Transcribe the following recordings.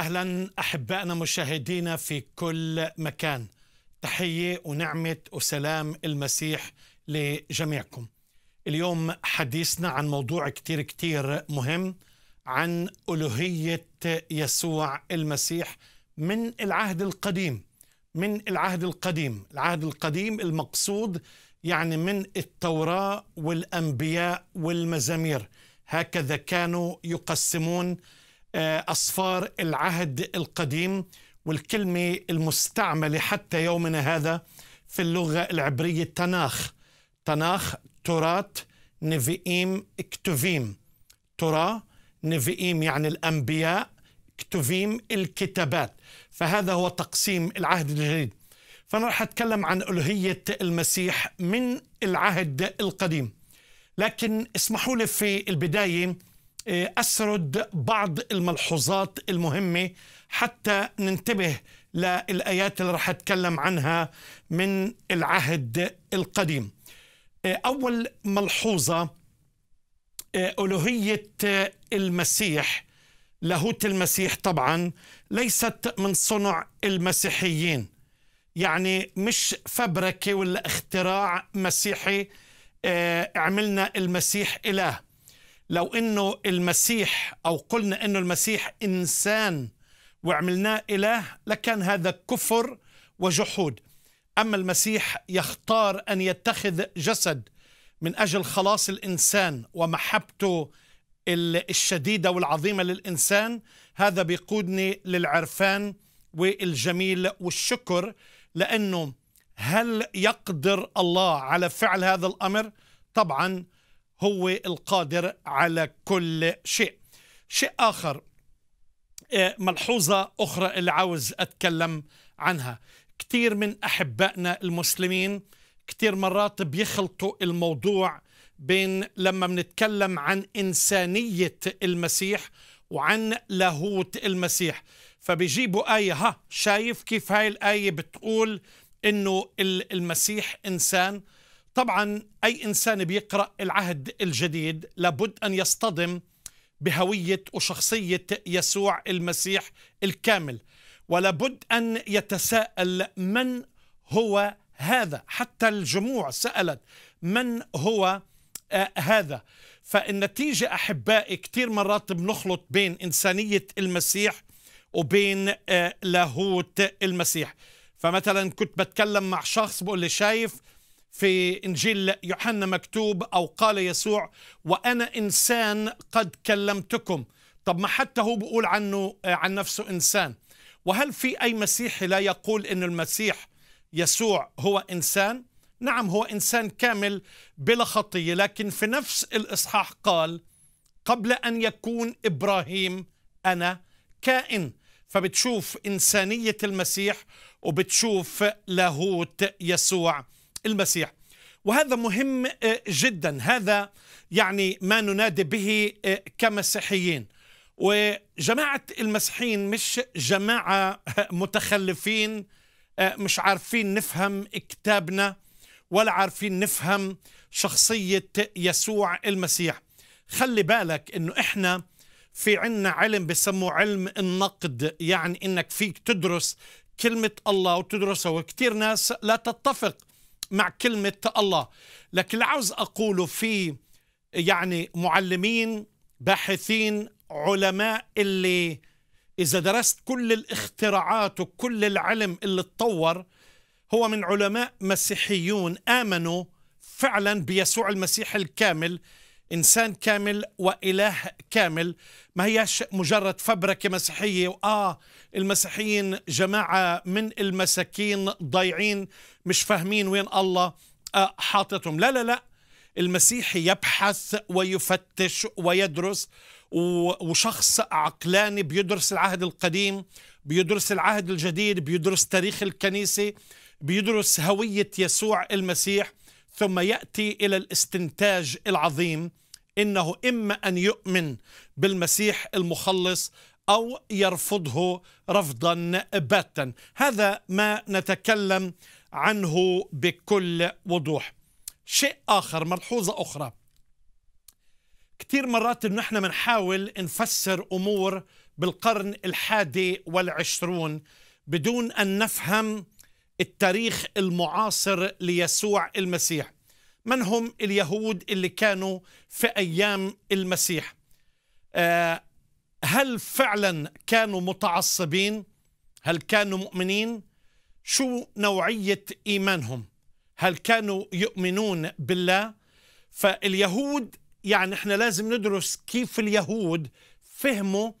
أهلا أحبائنا مشاهدينا في كل مكان تحية ونعمة وسلام المسيح لجميعكم اليوم حديثنا عن موضوع كتير كتير مهم عن ألوهية يسوع المسيح من العهد القديم من العهد القديم العهد القديم المقصود يعني من التوراة والأنبياء والمزامير هكذا كانوا يقسمون آه، أصفار العهد القديم والكلمة المستعملة حتى يومنا هذا في اللغة العبرية تناخ تناخ تراث نفئيم اكتوفيم ترا نفئيم يعني الأنبياء اكتوفيم الكتابات فهذا هو تقسيم العهد الجديد فأنا رح أتكلم عن ألوهية المسيح من العهد القديم لكن اسمحوا لي في البداية إيه، أسرد بعض الملحوظات المهمة حتى ننتبه للآيات اللي رح أتكلم عنها من العهد القديم إيه، أول ملحوظة إيه، ألوهية المسيح لاهوت المسيح طبعا ليست من صنع المسيحيين يعني مش فبركة ولا اختراع مسيحي عملنا المسيح إله لو انه المسيح او قلنا انه المسيح انسان وعملناه اله لكان هذا كفر وجحود اما المسيح يختار ان يتخذ جسد من اجل خلاص الانسان ومحبته الشديده والعظيمه للانسان هذا بيقودني للعرفان والجميل والشكر لانه هل يقدر الله على فعل هذا الامر؟ طبعا هو القادر على كل شيء شيء آخر آه، ملحوظة أخرى اللي عاوز أتكلم عنها كثير من أحبائنا المسلمين كثير مرات بيخلطوا الموضوع بين لما بنتكلم عن إنسانية المسيح وعن لاهوت المسيح فبيجيبوا آية ها شايف كيف هاي الآية بتقول إنه المسيح إنسان طبعا أي إنسان بيقرأ العهد الجديد لابد أن يصطدم بهوية وشخصية يسوع المسيح الكامل ولابد أن يتساءل من هو هذا حتى الجموع سألت من هو آه هذا فالنتيجة أحبائي كثير مرات بنخلط بين إنسانية المسيح وبين آه لاهوت المسيح فمثلا كنت بتكلم مع شخص بقول لي شايف في انجيل يوحنا مكتوب او قال يسوع وانا انسان قد كلمتكم طب ما حتى هو بيقول عنه آه، عن نفسه انسان وهل في اي مسيحي لا يقول ان المسيح يسوع هو انسان نعم هو انسان كامل بلا خطيه لكن في نفس الاصحاح قال قبل ان يكون ابراهيم انا كائن فبتشوف انسانيه المسيح وبتشوف لاهوت يسوع المسيح وهذا مهم آه، جدا هذا يعني ما ننادي به آه، كمسيحيين وجماعة المسيحيين مش جماعة آه، متخلفين مش عارفين نفهم كتابنا ولا عارفين نفهم شخصية يسوع المسيح خلي بالك انه احنا في عنا علم بسموه علم النقد يعني انك فيك تدرس كلمة الله وتدرسها وكثير ناس لا تتفق مع كلمة الله لكن اللي عاوز أقوله في يعني معلمين باحثين علماء اللي إذا درست كل الاختراعات وكل العلم اللي اتطور هو من علماء مسيحيون آمنوا فعلا بيسوع المسيح الكامل إنسان كامل وإله كامل ما هياش مجرد فبركة مسيحية وآه المسيحيين جماعة من المساكين ضايعين مش فاهمين وين الله آه، حاططهم لا لا لا المسيحي يبحث ويفتش ويدرس وشخص عقلاني بيدرس العهد القديم بيدرس العهد الجديد بيدرس تاريخ الكنيسة بيدرس هوية يسوع المسيح ثم يأتي إلى الاستنتاج العظيم انه اما ان يؤمن بالمسيح المخلص او يرفضه رفضا باتا هذا ما نتكلم عنه بكل وضوح شيء اخر ملحوظه اخرى كثير مرات نحن بنحاول نفسر امور بالقرن الحادي والعشرون بدون ان نفهم التاريخ المعاصر ليسوع المسيح من هم اليهود اللي كانوا في أيام المسيح آه، هل فعلا كانوا متعصبين هل كانوا مؤمنين شو نوعية إيمانهم هل كانوا يؤمنون بالله فاليهود يعني احنا لازم ندرس كيف اليهود فهموا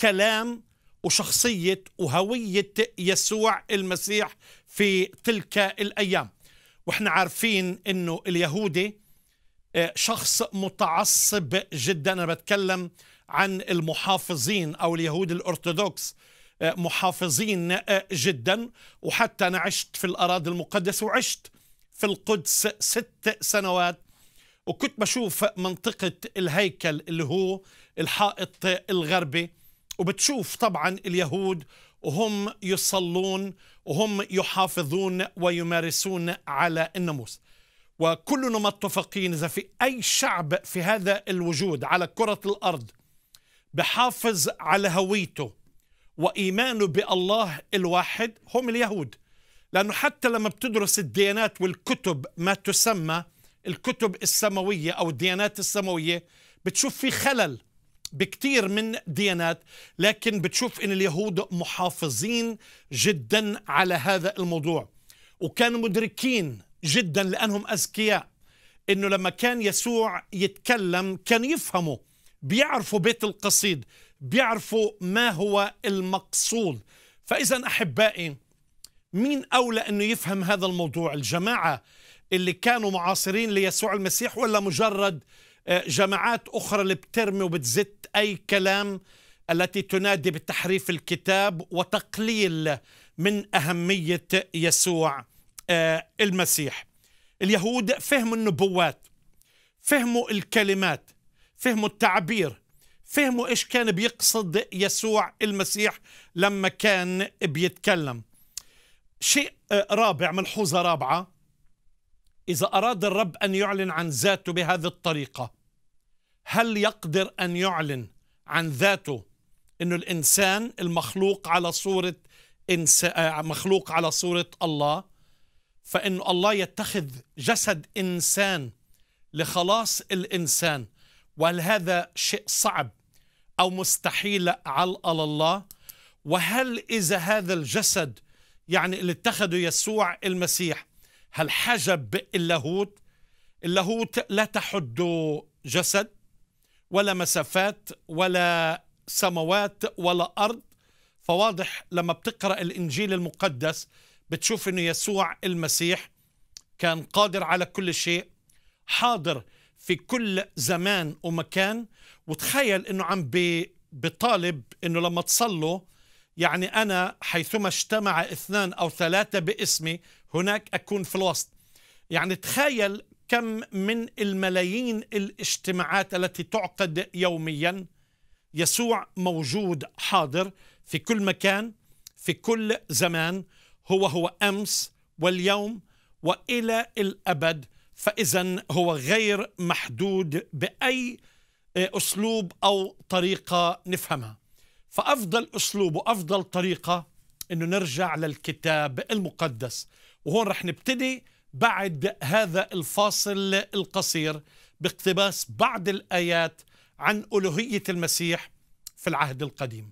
كلام وشخصية وهوية يسوع المسيح في تلك الأيام واحنا عارفين انه اليهودي آه، شخص متعصب جدا انا بتكلم عن المحافظين او اليهود الارثوذكس آه، محافظين آه، جدا وحتى انا عشت في الاراضي المقدسه وعشت في القدس ست سنوات وكنت بشوف منطقه الهيكل اللي هو الحائط الغربي وبتشوف طبعا اليهود وهم يصلون وهم يحافظون ويمارسون على الناموس وكلنا متفقين إذا في أي شعب في هذا الوجود على كرة الأرض بحافظ على هويته وإيمانه بالله الواحد هم اليهود لأنه حتى لما بتدرس الديانات والكتب ما تسمى الكتب السماوية أو الديانات السماوية بتشوف في خلل بكثير من ديانات لكن بتشوف ان اليهود محافظين جدا على هذا الموضوع وكانوا مدركين جدا لانهم اذكياء انه لما كان يسوع يتكلم كان يفهموا بيعرفوا بيت القصيد بيعرفوا ما هو المقصود فاذا احبائي مين اولى انه يفهم هذا الموضوع الجماعه اللي كانوا معاصرين ليسوع المسيح ولا مجرد آه، جماعات أخرى اللي بترمي وبتزت أي كلام التي تنادي بتحريف الكتاب وتقليل من أهمية يسوع آه، المسيح اليهود فهموا النبوات فهموا الكلمات فهموا التعبير فهموا إيش كان بيقصد يسوع المسيح لما كان بيتكلم شيء آه، رابع ملحوظة رابعة إذا أراد الرب أن يعلن عن ذاته بهذه الطريقة هل يقدر أن يعلن عن ذاته أنه الإنسان المخلوق على صورة إنسان آه، مخلوق على صورة الله فإن الله يتخذ جسد إنسان لخلاص الإنسان وهل هذا شيء صعب أو مستحيل على الله وهل إذا هذا الجسد يعني اللي اتخذه يسوع المسيح هل حجب اللاهوت اللاهوت لا تحد جسد ولا مسافات ولا سموات ولا أرض فواضح لما بتقرأ الإنجيل المقدس بتشوف أن يسوع المسيح كان قادر على كل شيء حاضر في كل زمان ومكان وتخيل أنه عم بيطالب أنه لما تصلوا يعني أنا حيثما اجتمع اثنان أو ثلاثة باسمي هناك أكون في الوسط يعني تخيل كم من الملايين الاجتماعات التي تعقد يوميا يسوع موجود حاضر في كل مكان في كل زمان هو هو امس واليوم والى الابد فاذا هو غير محدود باي آه، اسلوب او طريقه نفهمها فأفضل أسلوب وأفضل طريقة أنه نرجع للكتاب المقدس وهون رح نبتدي بعد هذا الفاصل القصير باقتباس بعض الآيات عن ألوهية المسيح في العهد القديم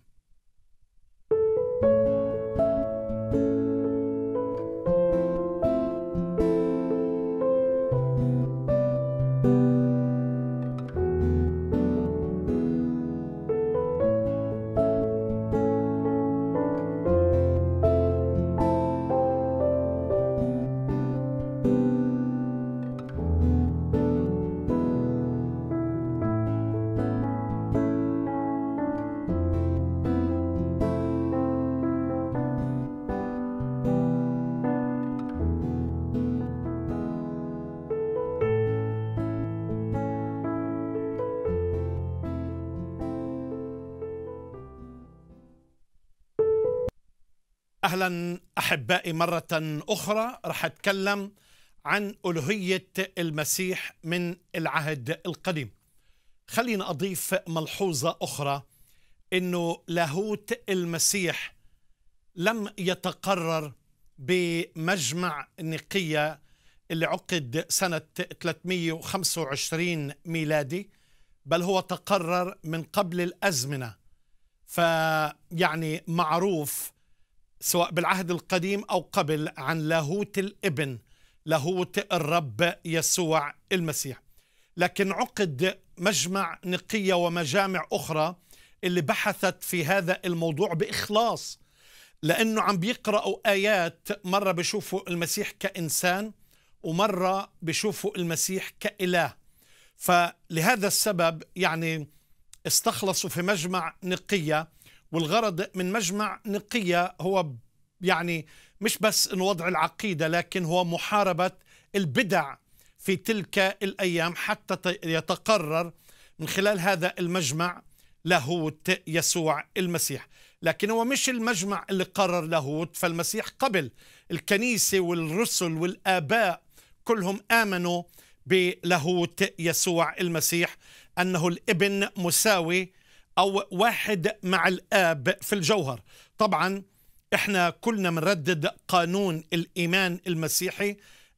احبائي مره اخرى رح اتكلم عن الوهيه المسيح من العهد القديم خلينا اضيف ملحوظه اخرى انه لاهوت المسيح لم يتقرر بمجمع نقيه اللي عقد سنه 325 ميلادي بل هو تقرر من قبل الازمنه فيعني معروف سواء بالعهد القديم أو قبل عن لاهوت الابن لاهوت الرب يسوع المسيح لكن عقد مجمع نقية ومجامع أخرى اللي بحثت في هذا الموضوع بإخلاص لأنه عم بيقرأوا آيات مرة بيشوفوا المسيح كإنسان ومرة بيشوفوا المسيح كإله فلهذا السبب يعني استخلصوا في مجمع نقية والغرض من مجمع نقية هو يعني مش بس إن وضع العقيدة لكن هو محاربة البدع في تلك الأيام حتى يتقرر من خلال هذا المجمع لاهوت يسوع المسيح لكن هو مش المجمع اللي قرر لاهوت فالمسيح قبل الكنيسة والرسل والآباء كلهم آمنوا بلاهوت يسوع المسيح أنه الابن مساوي أو واحد مع الآب في الجوهر طبعا إحنا كلنا بنردد قانون الإيمان المسيحي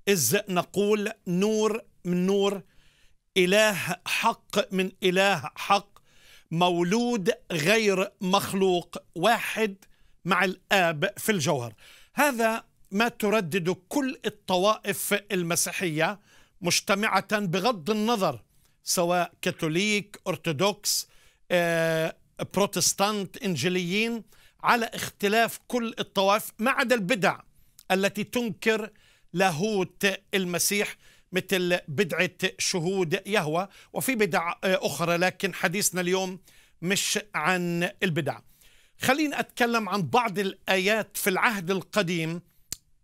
إذ نقول نور من نور إله حق من إله حق مولود غير مخلوق واحد مع الآب في الجوهر هذا ما تردد كل الطوائف المسيحية مجتمعة بغض النظر سواء كاثوليك أرثوذكس آه، بروتستانت انجيليين على اختلاف كل الطوائف ما عدا البدع التي تنكر لاهوت المسيح مثل بدعة شهود يهوى وفي بدع آه، أخرى لكن حديثنا اليوم مش عن البدع خليني أتكلم عن بعض الآيات في العهد القديم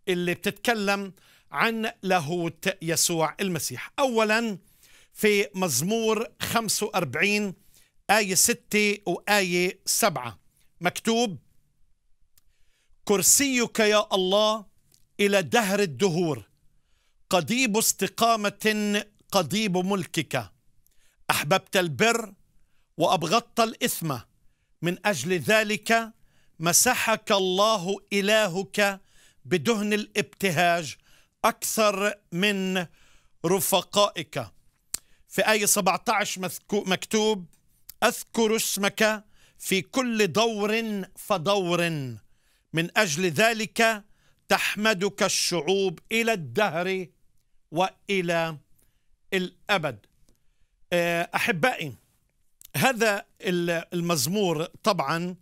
اللي بتتكلم عن لاهوت يسوع المسيح أولا في مزمور 45 آية ستة وآية سبعة مكتوب كرسيك يا الله إلى دهر الدهور قضيب استقامة قضيب ملكك أحببت البر وأبغضت الإثم من أجل ذلك مسحك الله إلهك بدهن الابتهاج أكثر من رفقائك في آية 17 مكتوب اذكر اسمك في كل دور فدور من اجل ذلك تحمدك الشعوب الى الدهر والى الابد آه، احبائي هذا المزمور طبعا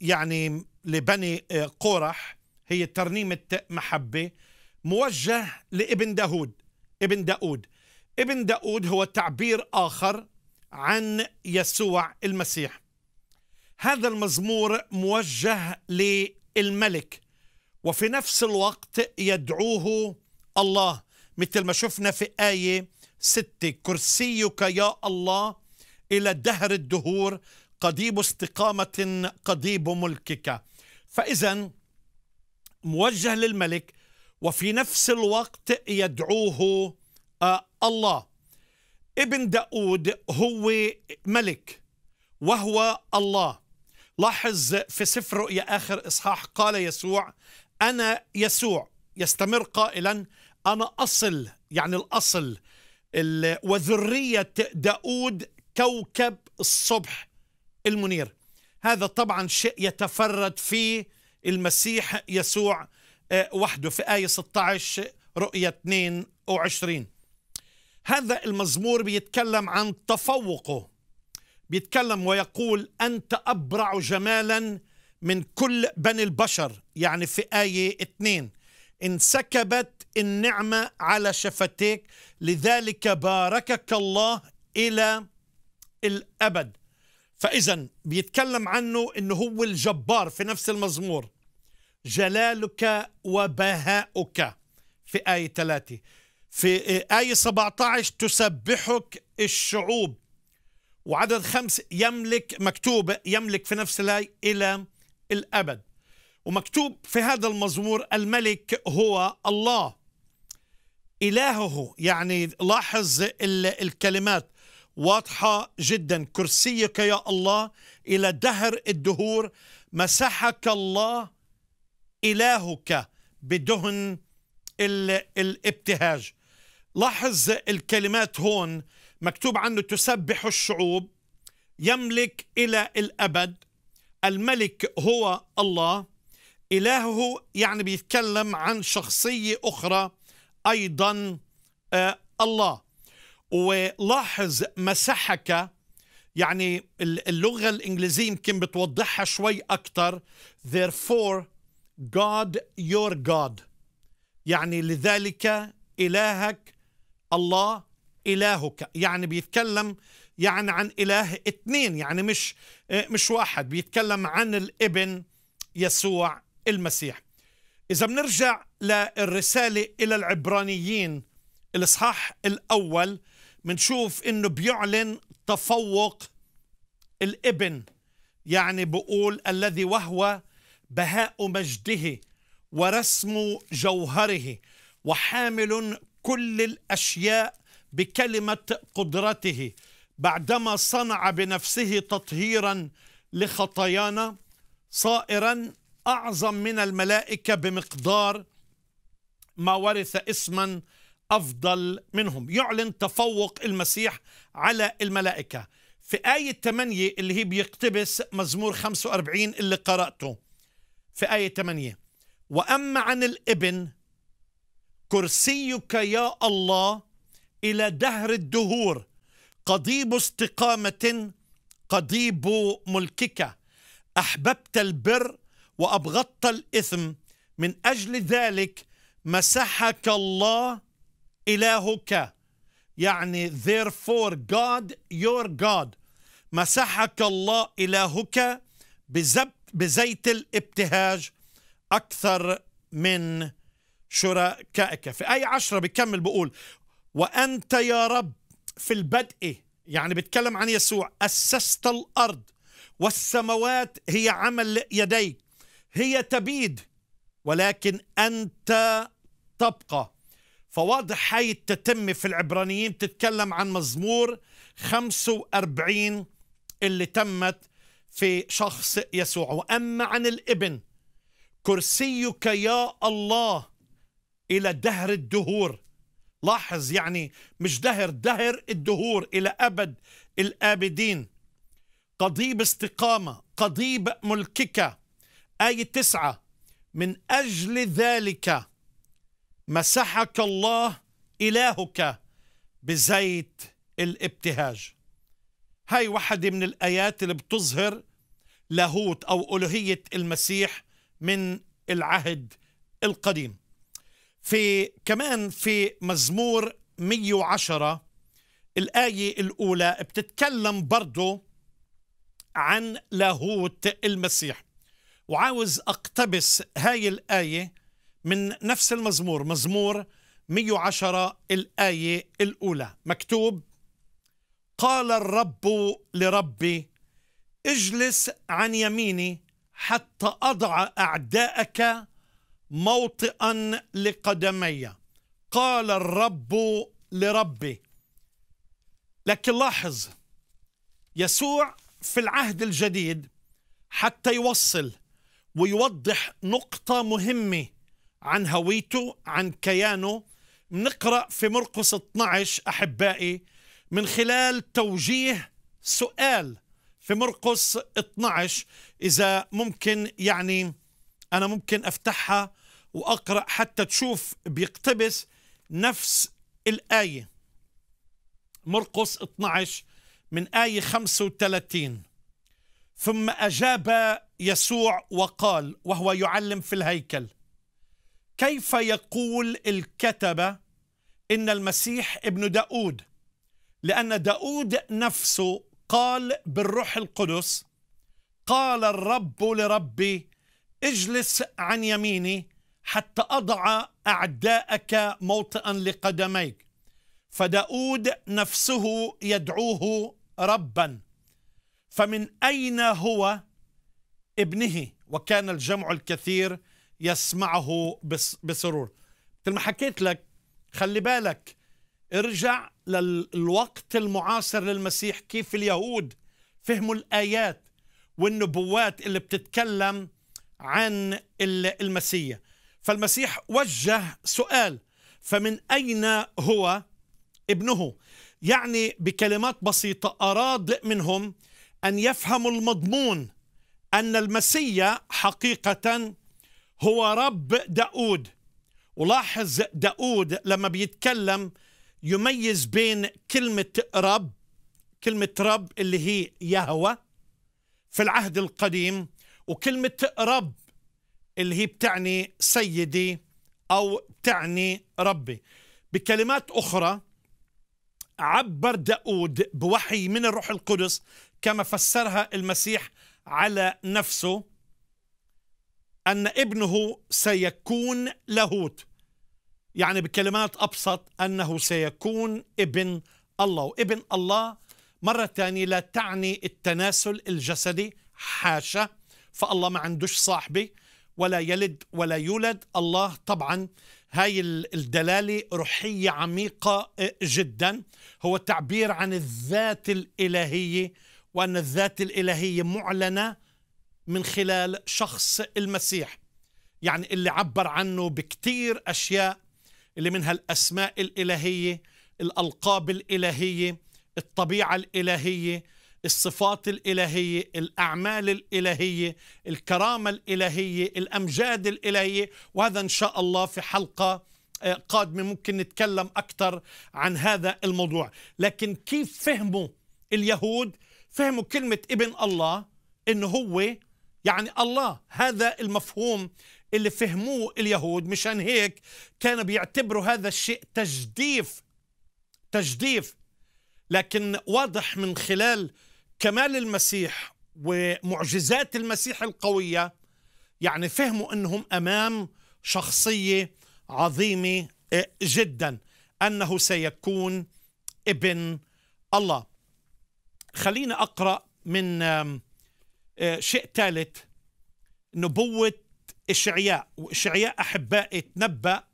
يعني لبني آه، قورح هي ترنيمه محبه موجه لابن داود ابن داود ابن داود هو تعبير اخر عن يسوع المسيح هذا المزمور موجه للملك وفي نفس الوقت يدعوه الله مثل ما شفنا في آية ستة كرسيك يا الله إلى دهر الدهور قضيب استقامة قضيب ملكك فإذا موجه للملك وفي نفس الوقت يدعوه آه، الله ابن داود هو ملك وهو الله لاحظ في سفر رؤيا آخر إصحاح قال يسوع أنا يسوع يستمر قائلا أنا أصل يعني الأصل وذرية داود كوكب الصبح المنير هذا طبعا شيء يتفرد فيه المسيح يسوع آه، وحده في آية 16 رؤيا 22 هذا المزمور بيتكلم عن تفوقه بيتكلم ويقول أنت أبرع جمالا من كل بني البشر يعني في آية اثنين انسكبت النعمة على شفتيك لذلك باركك الله إلى الأبد فإذا بيتكلم عنه أنه هو الجبار في نفس المزمور جلالك وبهاؤك في آية ثلاثة في آية 17 تسبحك الشعوب وعدد خمس يملك مكتوبة يملك في نفس الآية إلى الأبد ومكتوب في هذا المزمور الملك هو الله إلهه يعني لاحظ الكلمات واضحة جدا كرسيك يا الله إلى دهر الدهور مسحك الله إلهك بدهن الابتهاج لاحظ الكلمات هون مكتوب عنه تسبح الشعوب يملك إلى الأبد الملك هو الله إلهه يعني بيتكلم عن شخصية أخرى أيضا آه الله ولاحظ مسحك يعني اللغة الإنجليزية يمكن بتوضحها شوي أكثر therefore God your God يعني لذلك إلهك الله إلهك يعني بيتكلم يعني عن إله اثنين يعني مش آه، مش واحد بيتكلم عن الابن يسوع المسيح إذا بنرجع للرسالة إلى العبرانيين الإصحاح الأول بنشوف إنه بيعلن تفوق الابن يعني بقول الذي وهو بهاء مجده ورسم جوهره وحامل كل الاشياء بكلمه قدرته بعدما صنع بنفسه تطهيرا لخطايانا صائرا اعظم من الملائكه بمقدار ما ورث اسما افضل منهم يعلن تفوق المسيح على الملائكه في آية 8 اللي هي بيقتبس مزمور 45 اللي قرأته في آية 8 وأما عن الابن كرسيك يا الله الى دهر الدهور قضيب استقامه قضيب ملكك احببت البر وابغضت الاثم من اجل ذلك مسحك الله الهك يعني therefore God your God مسحك الله إلهك بزيت الابتهاج أكثر من شركائك في أي عشرة بيكمل بقول وأنت يا رب في البدء يعني بتكلم عن يسوع أسست الأرض والسماوات هي عمل يديك هي تبيد ولكن أنت تبقى فواضح هاي التتمة في العبرانيين بتتكلم عن مزمور 45 اللي تمت في شخص يسوع وأما عن الابن كرسيك يا الله إلى دهر الدهور لاحظ يعني مش دهر دهر الدهور إلى أبد الآبدين قضيب استقامه قضيب ملكك آية تسعة من أجل ذلك مسحك الله إلهك بزيت الابتهاج هاي واحدة من الآيات اللي بتظهر لاهوت أو ألوهية المسيح من العهد القديم في كمان في مزمور 110 الآية الأولى بتتكلم برضه عن لاهوت المسيح وعاوز أقتبس هاي الآية من نفس المزمور مزمور 110 الآية الأولى مكتوب قال الرب لربي اجلس عن يميني حتى أضع أعداءك موطئا لقدمي قال الرب لربي لكن لاحظ يسوع في العهد الجديد حتى يوصل ويوضح نقطة مهمة عن هويته عن كيانه نقرأ في مرقس 12 أحبائي من خلال توجيه سؤال في مرقس 12 إذا ممكن يعني أنا ممكن أفتحها وأقرأ حتى تشوف بيقتبس نفس الآية مرقس 12 من آية 35 ثم أجاب يسوع وقال وهو يعلم في الهيكل كيف يقول الكتبة إن المسيح ابن داود لأن داود نفسه قال بالروح القدس قال الرب لربي اجلس عن يميني حتى أضع أعداءك موطئا لقدميك فداود نفسه يدعوه ربا فمن أين هو ابنه وكان الجمع الكثير يسمعه بسرور مثل ما حكيت لك خلي بالك ارجع للوقت المعاصر للمسيح كيف اليهود فهموا الآيات والنبوات اللي بتتكلم عن المسيح فالمسيح وجه سؤال فمن أين هو ابنه يعني بكلمات بسيطة أراد منهم أن يفهموا المضمون أن المسيح حقيقة هو رب داود ولاحظ داود لما بيتكلم يميز بين كلمة رب كلمة رب اللي هي يهوى في العهد القديم وكلمة رب اللي هي بتعني سيدي أو بتعني ربي بكلمات أخرى عبر داود بوحي من الروح القدس كما فسرها المسيح على نفسه أن ابنه سيكون لاهوت يعني بكلمات أبسط أنه سيكون ابن الله وابن الله مرة ثانية لا تعني التناسل الجسدي حاشا فالله ما عندوش صاحبة ولا يلد ولا يولد الله طبعا هاي الدلالة روحية عميقة آه، جدا هو تعبير عن الذات الإلهية وأن الذات الإلهية معلنة من خلال شخص المسيح يعني اللي عبر عنه بكتير أشياء اللي منها الأسماء الإلهية الألقاب الإلهية الطبيعة الإلهية الصفات الالهيه، الاعمال الالهيه، الكرامه الالهيه، الامجاد الالهيه، وهذا ان شاء الله في حلقه آه، قادمه ممكن نتكلم اكثر عن هذا الموضوع، لكن كيف فهموا اليهود؟ فهموا كلمه ابن الله انه هو يعني الله، هذا المفهوم اللي فهموه اليهود مشان هيك كانوا بيعتبروا هذا الشيء تجديف تجديف لكن واضح من خلال كمال المسيح ومعجزات المسيح القوية يعني فهموا أنهم أمام شخصية عظيمة آه، جدا أنه سيكون ابن الله خلينا أقرأ من آه، شيء ثالث نبوة إشعياء وإشعياء أحبائي تنبأ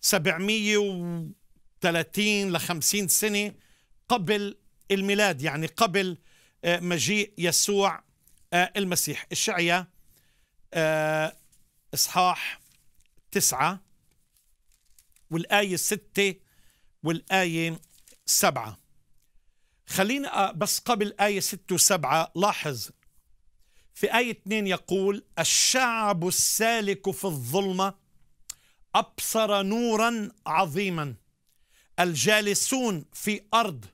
730 ل 50 سنة قبل الميلاد يعني قبل آه، مجيء يسوع آه، المسيح الشعية آه، إصحاح تسعة والآية ستة والآية سبعة خلينا بس قبل آية ستة وسبعة لاحظ في آية اثنين يقول الشعب السالك في الظلمة أبصر نورا عظيما الجالسون في أرض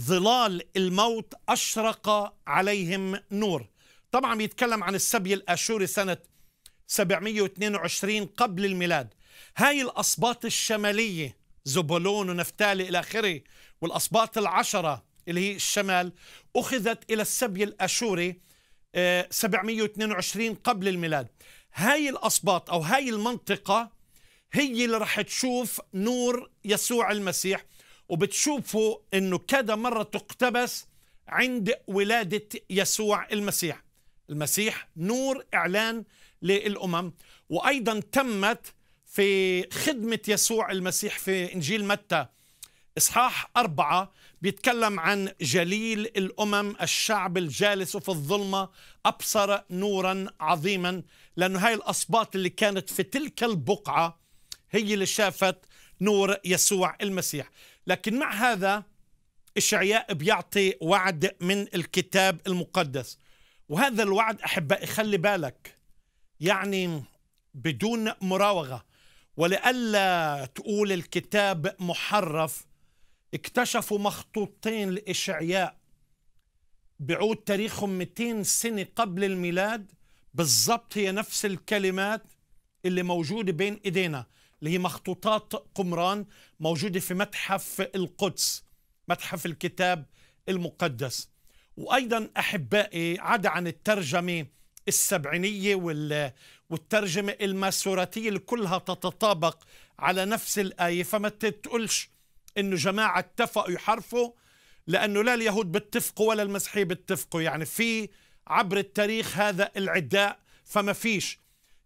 ظلال الموت أشرق عليهم نور طبعا بيتكلم عن السبي الآشوري سنة 722 قبل الميلاد هاي الأصباط الشمالية زبولون ونفتالي إلى آخره والأصباط العشرة اللي هي الشمال أخذت إلى السبي الأشوري 722 آه، قبل الميلاد هاي الأصباط أو هاي المنطقة هي اللي رح تشوف نور يسوع المسيح وبتشوفوا انه كذا مره تقتبس عند ولاده يسوع المسيح المسيح نور اعلان للامم وايضا تمت في خدمه يسوع المسيح في انجيل متى اصحاح اربعه بيتكلم عن جليل الامم الشعب الجالس في الظلمه ابصر نورا عظيما لانه هاي الاصباط اللي كانت في تلك البقعه هي اللي شافت نور يسوع المسيح لكن مع هذا إشعياء بيعطي وعد من الكتاب المقدس وهذا الوعد أحبائي خلي بالك يعني بدون مراوغة ولئلا تقول الكتاب محرف اكتشفوا مخطوطين لإشعياء بعود تاريخهم 200 سنة قبل الميلاد بالضبط هي نفس الكلمات اللي موجودة بين إيدينا اللي هي مخطوطات قمران موجودة في متحف القدس متحف الكتاب المقدس وأيضا أحبائي عدا عن الترجمة السبعينية والترجمة الماسوراتية اللي كلها تتطابق على نفس الآية فما تقولش إنه جماعة اتفقوا يحرفوا لأنه لا اليهود بيتفقوا ولا المسيحية بيتفقوا يعني في عبر التاريخ هذا العداء فما فيش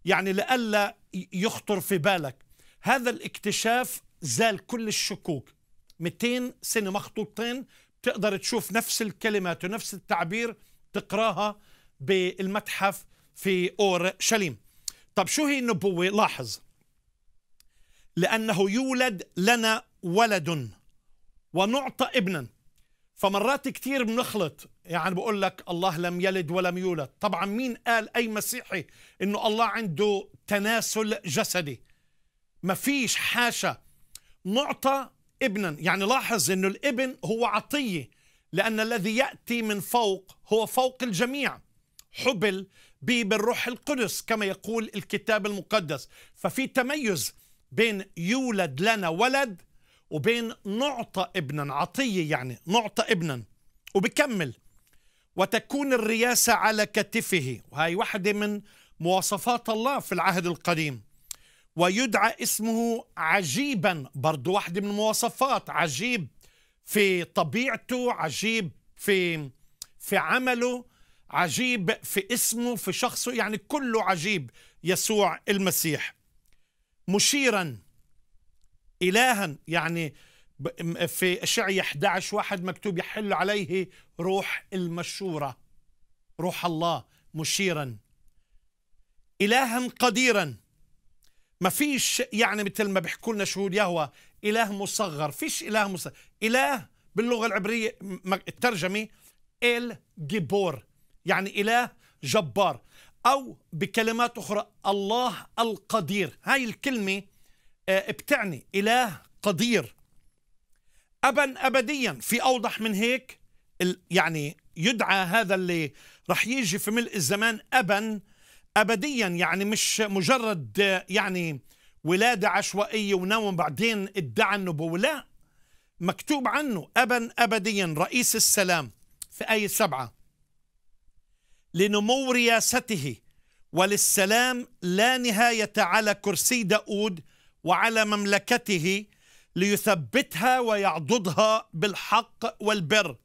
يعني لئلا يخطر في بالك هذا الاكتشاف زال كل الشكوك 200 سنة مخطوطتين بتقدر تشوف نفس الكلمات ونفس التعبير تقراها بالمتحف في أورشليم طب شو هي النبوة لاحظ لأنه يولد لنا ولد ونعطى ابنا فمرات كثير بنخلط يعني بقول لك الله لم يلد ولم يولد طبعا مين قال أي مسيحي أنه الله عنده تناسل جسدي ما فيش حاشا نعطى ابنا يعني لاحظ انه الابن هو عطيه لان الذي ياتي من فوق هو فوق الجميع حبل بي بالروح القدس كما يقول الكتاب المقدس ففي تميز بين يولد لنا ولد وبين نعطى ابنا عطيه يعني نعطى ابنا وبكمل وتكون الرياسه على كتفه وهي واحده من مواصفات الله في العهد القديم ويدعى اسمه عجيبا برضو واحدة من المواصفات عجيب في طبيعته عجيب في في عمله عجيب في اسمه في شخصه يعني كله عجيب يسوع المسيح مشيرا إلها يعني في أشعية 11 واحد مكتوب يحل عليه روح المشورة روح الله مشيرا إلها قديرا ما فيش يعني مثل ما بيحكوا لنا شهود يهوى اله مصغر فيش اله مصغر اله باللغه العبريه الترجمه ال جبور يعني اله جبار او بكلمات اخرى الله القدير هاي الكلمه آه، بتعني اله قدير ابا ابديا في اوضح من هيك يعني يدعى هذا اللي رح يجي في ملء الزمان ابا ابديا يعني مش مجرد يعني ولاده عشوائيه ونوم بعدين ادعى النبوه لا مكتوب عنه ابا ابديا رئيس السلام في ايه سبعه لنمو رياسته وللسلام لا نهايه على كرسي داود وعلى مملكته ليثبتها ويعضدها بالحق والبر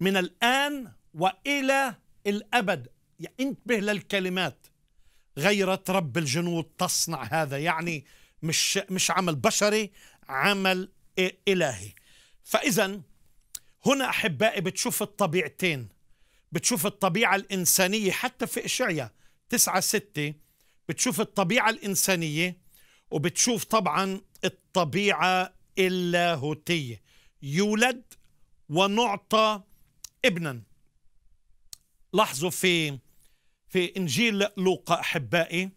من الان والى الابد يعني انتبه للكلمات غيرة رب الجنود تصنع هذا يعني مش مش عمل بشري عمل إلهي فإذا هنا أحبائي بتشوف الطبيعتين بتشوف الطبيعة الإنسانية حتى في إشعيا تسعة ستة بتشوف الطبيعة الإنسانية وبتشوف طبعا الطبيعة اللاهوتية يولد ونعطى ابنا لاحظوا في في إنجيل لوقا أحبائي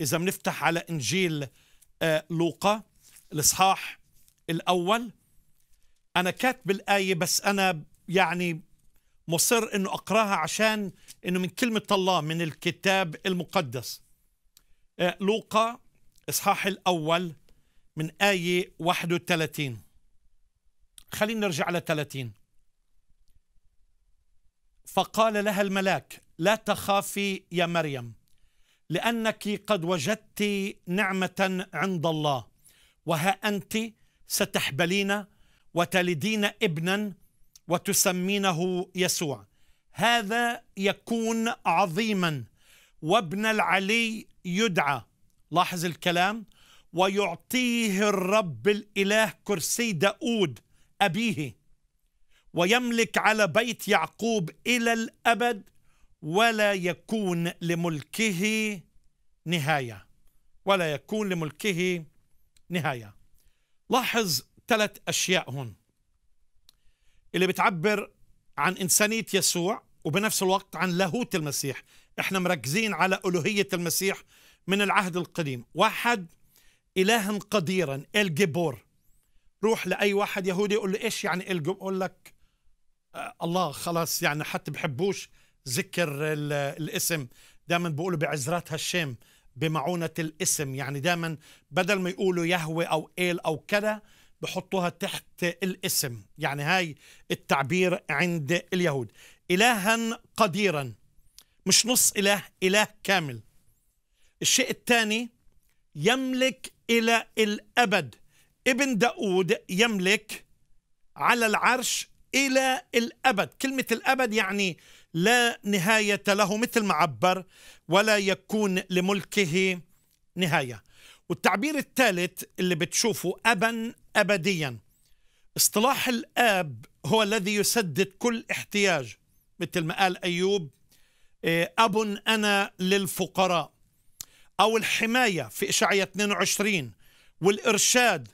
إذا بنفتح على إنجيل آه، لوقا الإصحاح الأول أنا كاتب الآية بس أنا يعني مصر أنه أقراها عشان أنه من كلمة الله من الكتاب المقدس آه، لوقا إصحاح الأول من آية 31 خلينا نرجع ل 30 فقال لها الملاك لا تخافي يا مريم لانك قد وجدت نعمه عند الله وها انت ستحبلين وتلدين ابنا وتسمينه يسوع هذا يكون عظيما وابن العلي يدعى لاحظ الكلام ويعطيه الرب الاله كرسي داود ابيه ويملك على بيت يعقوب الى الابد ولا يكون لملكه نهايه ولا يكون لملكه نهايه لاحظ ثلاث اشياء هون اللي بتعبر عن انسانيه يسوع وبنفس الوقت عن لاهوت المسيح احنا مركزين على الوهيه المسيح من العهد القديم واحد إلها قديرا الجبور روح لأي واحد يهودي يقول له إيش يعني الجبور يقول لك آه، الله خلاص يعني حتى بحبوش ذكر الاسم دائما بيقولوا بعزرات هالشام بمعونة الاسم يعني دائما بدل ما يقولوا يهوي أو إيل أو كذا بحطوها تحت الاسم يعني هاي التعبير عند اليهود إلها قديرا مش نص إله إله كامل الشيء الثاني يملك إلى الأبد ابن داود يملك على العرش إلى الأبد كلمة الأبد يعني لا نهاية له مثل ما عبر ولا يكون لملكه نهاية والتعبير الثالث اللي بتشوفه أبا أبديا اصطلاح الآب هو الذي يسدد كل احتياج مثل ما قال أيوب آه، أب أنا للفقراء أو الحماية في إشعية 22 والإرشاد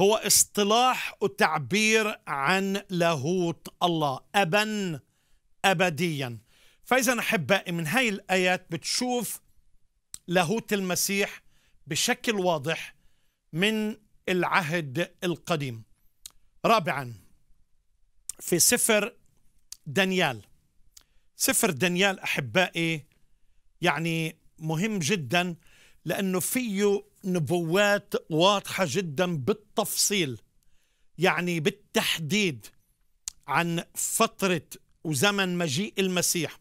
هو اصطلاح وتعبير عن لاهوت الله أبا أبديا فإذا أحبائي من هاي الآيات بتشوف لاهوت المسيح بشكل واضح من العهد القديم رابعا في سفر دانيال سفر دانيال أحبائي يعني مهم جدا لأنه فيه نبوات واضحه جدا بالتفصيل يعني بالتحديد عن فتره وزمن مجيء المسيح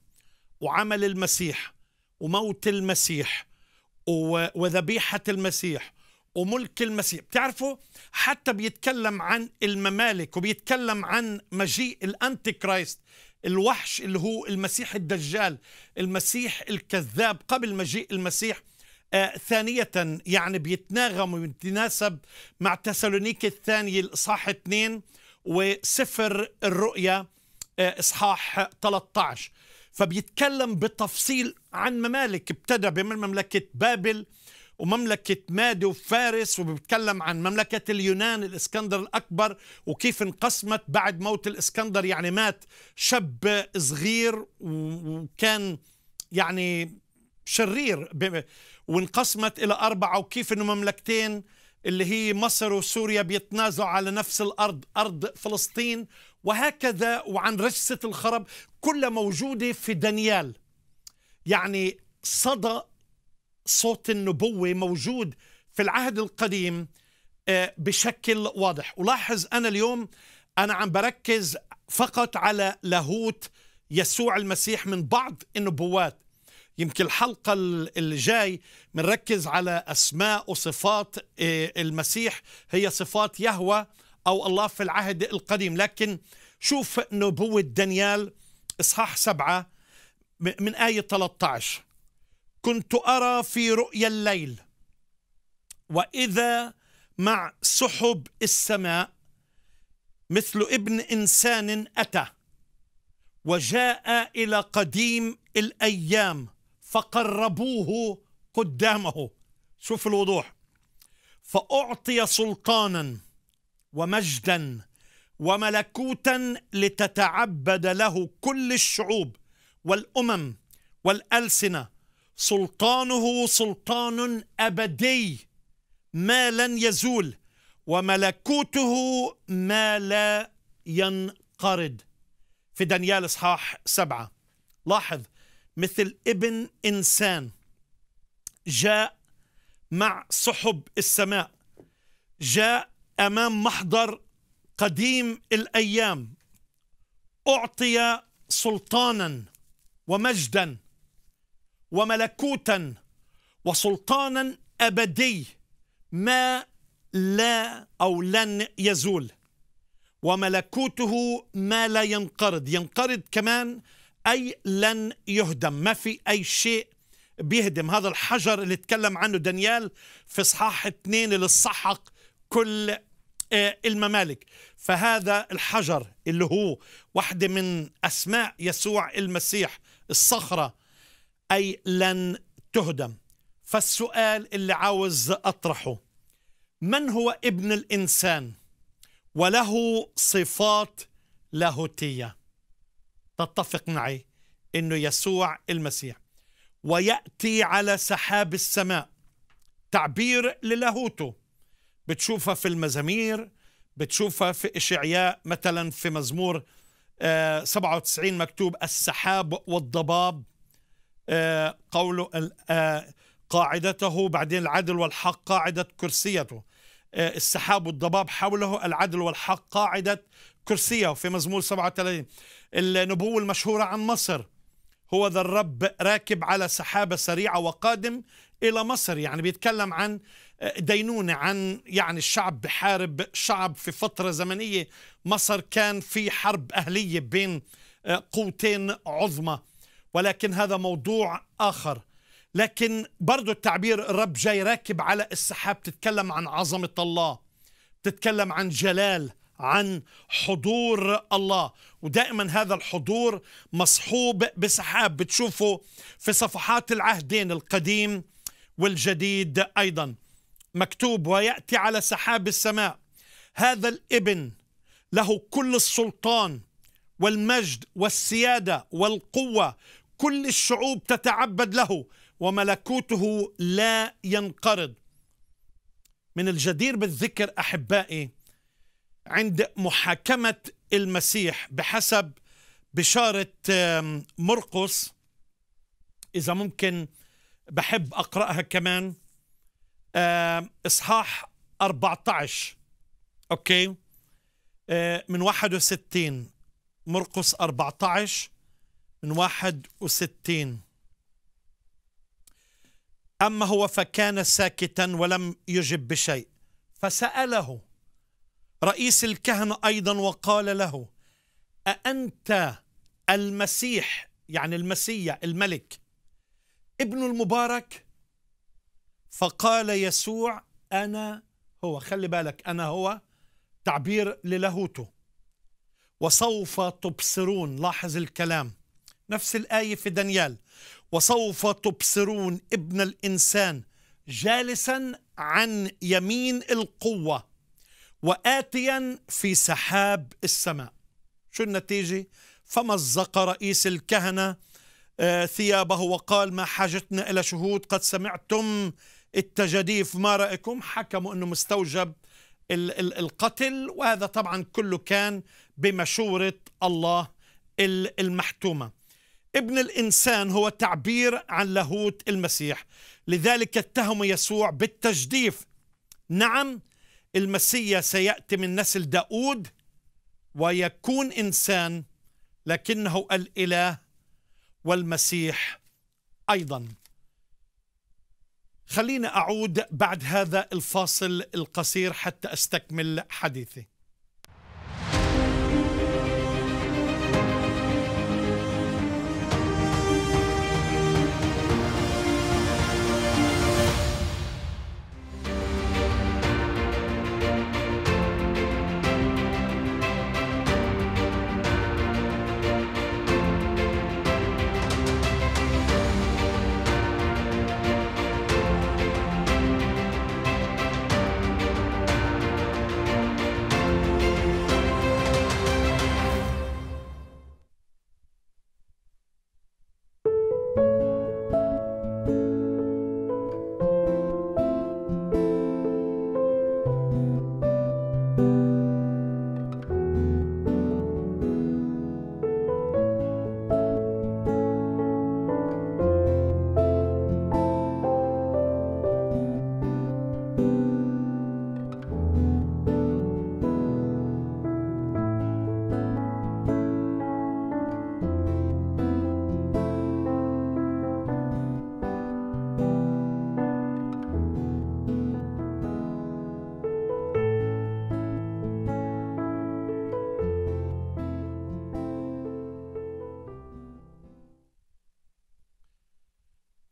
وعمل المسيح وموت المسيح وذبيحه المسيح وملك المسيح بتعرفوا حتى بيتكلم عن الممالك وبيتكلم عن مجيء الانتي كرايست الوحش اللي هو المسيح الدجال المسيح الكذاب قبل مجيء المسيح آه ثانية يعني بيتناغم ويتناسب مع تسالونيك الثاني الإصحاح 2 وسفر الرؤيا آه إصحاح 13 فبيتكلم بتفصيل عن ممالك ابتدى بمن مملكة بابل ومملكة مادي وفارس وبيتكلم عن مملكة اليونان الإسكندر الأكبر وكيف انقسمت بعد موت الإسكندر يعني مات شاب صغير وكان يعني شرير وانقسمت إلى أربعة وكيف إنه مملكتين اللي هي مصر وسوريا بيتنازعوا على نفس الأرض أرض فلسطين وهكذا وعن رجسة الخرب كلها موجودة في دانيال يعني صدى صوت النبوة موجود في العهد القديم آه، بشكل واضح ولاحظ أنا اليوم أنا عم بركز فقط على لاهوت يسوع المسيح من بعض النبوات يمكن الحلقة الجاي بنركز على أسماء وصفات آه، المسيح هي صفات يهوى أو الله في العهد القديم لكن شوف نبوة دانيال إصحاح سبعة من آية 13 كنت أرى في رؤيا الليل وإذا مع سحب السماء مثل ابن إنسان أتى وجاء إلى قديم الأيام فقربوه قدامه شوف الوضوح فأعطي سلطانا ومجدا وملكوتا لتتعبد له كل الشعوب والأمم والألسنة سلطانه سلطان أبدي ما لن يزول وملكوته ما لا ينقرض في دانيال إصحاح سبعة لاحظ مثل ابن انسان جاء مع سحب السماء جاء امام محضر قديم الايام اعطي سلطانا ومجدا وملكوتا وسلطانا ابدي ما لا او لن يزول وملكوته ما لا ينقرض ينقرض كمان أي لن يهدم ما في أي شيء بيهدم هذا الحجر اللي تكلم عنه دانيال في إصحاح اثنين اللي صحق كل آه، الممالك فهذا الحجر اللي هو واحدة من أسماء يسوع المسيح الصخرة أي لن تهدم فالسؤال اللي عاوز أطرحه من هو ابن الإنسان وله صفات لاهوتيه تتفق معي انه يسوع المسيح وياتي على سحاب السماء تعبير للاهوته بتشوفها في المزامير بتشوفها في اشعياء مثلا في مزمور 97 آه، مكتوب السحاب والضباب آه، قوله آه، قاعدته بعدين العدل والحق قاعدة كرسيته السحاب والضباب حوله العدل والحق قاعدة كرسيه وفي مزمور 37 النبوة المشهورة عن مصر هو ذا الرب راكب على سحابة سريعة وقادم إلى مصر يعني بيتكلم عن آه، دينونة عن يعني الشعب بحارب شعب في فترة زمنية مصر كان في حرب أهلية بين آه، قوتين عظمى ولكن هذا موضوع آخر لكن برضو التعبير الرب جاي راكب على السحاب تتكلم عن عظمة الله تتكلم عن جلال عن حضور الله ودائما هذا الحضور مصحوب بسحاب بتشوفه في صفحات العهدين القديم والجديد أيضا مكتوب ويأتي على سحاب السماء هذا الابن له كل السلطان والمجد والسيادة والقوة كل الشعوب تتعبد له وملكوته لا ينقرض من الجدير بالذكر أحبائي عند محاكمة المسيح بحسب بشارة مرقس إذا ممكن بحب أقرأها كمان إصحاح 14 أوكي آه، من 61 مرقس 14 من 61 أما هو فكان ساكتا ولم يجب بشيء فسأله رئيس الكهنة أيضا وقال له أأنت المسيح يعني المسيا الملك ابن المبارك فقال يسوع أنا هو خلي بالك أنا هو تعبير للاهوته وسوف تبصرون لاحظ الكلام نفس الآية في دانيال وسوف تبصرون ابن الإنسان جالسا عن يمين القوة وآتيا في سحاب السماء شو النتيجة؟ فمزق رئيس الكهنة آه، ثيابه وقال ما حاجتنا إلى شهود قد سمعتم التجديف ما رأيكم؟ حكموا أنه مستوجب القتل وهذا طبعا كله كان بمشورة الله المحتومة ابن الإنسان هو تعبير عن لاهوت المسيح لذلك اتهم يسوع بالتجديف نعم المسيا سيأتي من نسل داود ويكون إنسان لكنه الإله والمسيح أيضا خلينا أعود بعد هذا الفاصل القصير حتى أستكمل حديثي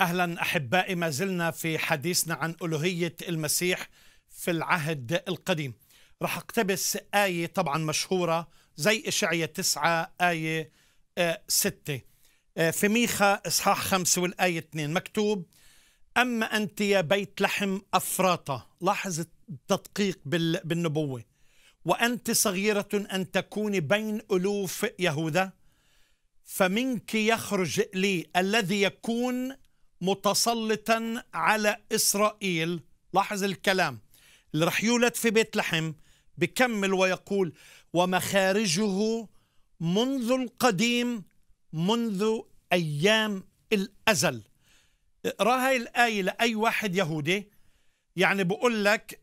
اهلا احبائي ما زلنا في حديثنا عن الوهيه المسيح في العهد القديم. رح اقتبس ايه طبعا مشهوره زي اشعيا 9 ايه 6 آه، آه، في ميخا اصحاح 5 والايه 2 مكتوب اما انت يا بيت لحم افراطه لاحظ التدقيق بالنبوه وانت صغيره ان تكوني بين الوف يهوذا فمنك يخرج لي الذي يكون متسلطا على إسرائيل لاحظ الكلام اللي رح يولد في بيت لحم بكمل ويقول ومخارجه منذ القديم منذ أيام الأزل اقرا هاي الآية لأي واحد يهودي يعني بقول لك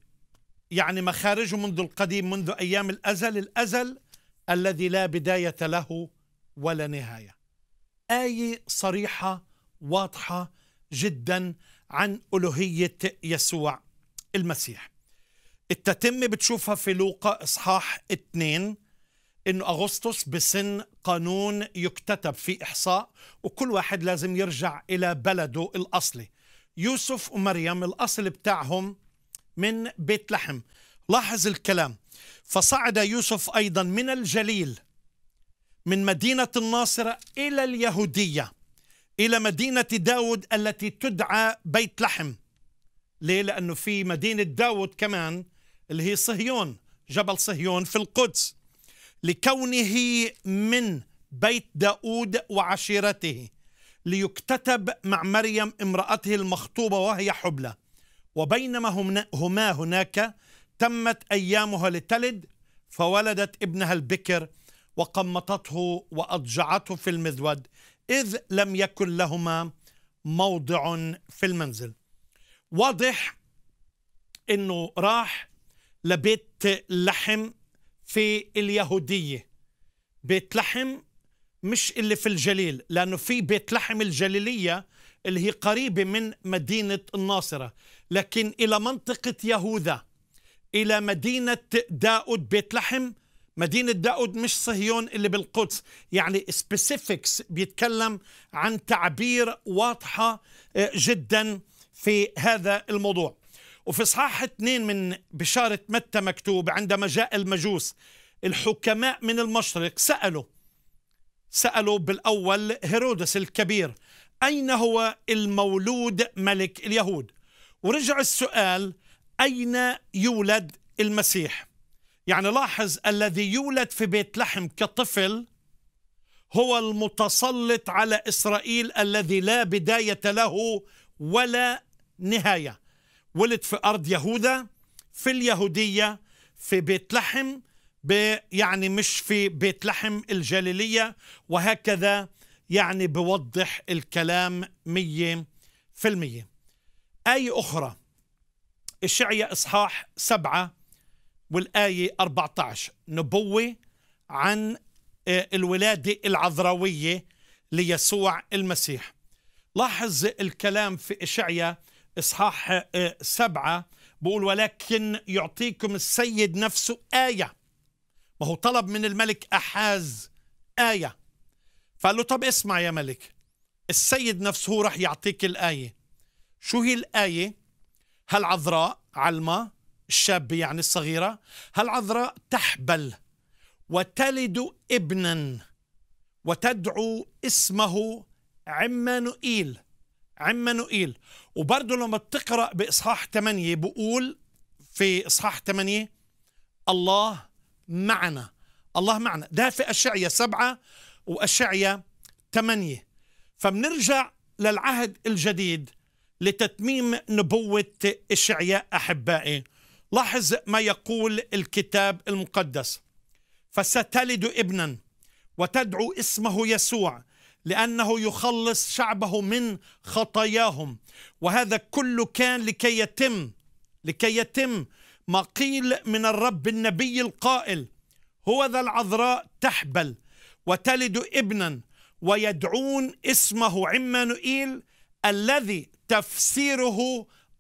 يعني مخارجه منذ القديم منذ أيام الأزل الأزل الذي لا بداية له ولا نهاية آية صريحة واضحة جدا عن ألوهية يسوع المسيح التتمة بتشوفها في لوقا إصحاح 2 إنه أغسطس بسن قانون يكتتب في إحصاء وكل واحد لازم يرجع إلى بلده الأصلي يوسف ومريم الأصل بتاعهم من بيت لحم لاحظ الكلام فصعد يوسف أيضا من الجليل من مدينة الناصرة إلى اليهودية إلى مدينة داود التي تدعى بيت لحم ليه؟ لأنه في مدينة داود كمان اللي هي صهيون جبل صهيون في القدس لكونه من بيت داود وعشيرته ليكتتب مع مريم امرأته المخطوبة وهي حبلى وبينما هما هناك تمت أيامها لتلد فولدت ابنها البكر وقمطته وأضجعته في المذود إذ لم يكن لهما موضع في المنزل واضح أنه راح لبيت لحم في اليهودية بيت لحم مش اللي في الجليل لأنه في بيت لحم الجليلية اللي هي قريبة من مدينة الناصرة لكن إلى منطقة يهوذا إلى مدينة داود بيت لحم مدينة داود مش صهيون اللي بالقدس يعني سبيسيفيكس بيتكلم عن تعبير واضحة آه، جدا في هذا الموضوع وفي صحاح اثنين من بشارة متى مكتوب عندما جاء المجوس الحكماء من المشرق سألوا سألوا بالأول هيرودس الكبير أين هو المولود ملك اليهود ورجع السؤال أين يولد المسيح يعني لاحظ الذي يولد في بيت لحم كطفل هو المتسلط على إسرائيل الذي لا بداية له ولا نهاية ولد في أرض يهوذا في اليهودية في بيت لحم يعني مش في بيت لحم الجليلية وهكذا يعني بوضح الكلام مية في المية آية أخرى الشعية إصحاح سبعة والآية 14 نبوة عن آه، الولادة العذراوية ليسوع المسيح لاحظ الكلام في إشعيا إصحاح آه، سبعة بقول ولكن يعطيكم السيد نفسه آية ما هو طلب من الملك أحاز آية فقال له طب اسمع يا ملك السيد نفسه راح يعطيك الآية شو هي الآية هالعذراء علما علمة الشاب يعني الصغيرة العذراء تحبل وتلد ابنا وتدعو اسمه عمانوئيل عمانوئيل وبرضه لما بتقرأ بإصحاح 8 بقول في إصحاح 8 الله معنا الله معنا ده في أشعية سبعة وأشعية 8 فبنرجع للعهد الجديد لتتميم نبوة إشعياء أحبائي لاحظ ما يقول الكتاب المقدس فستلد ابنا وتدعو اسمه يسوع لانه يخلص شعبه من خطاياهم وهذا كله كان لكي يتم لكي يتم ما قيل من الرب النبي القائل هو ذا العذراء تحبل وتلد ابنا ويدعون اسمه عمانوئيل الذي تفسيره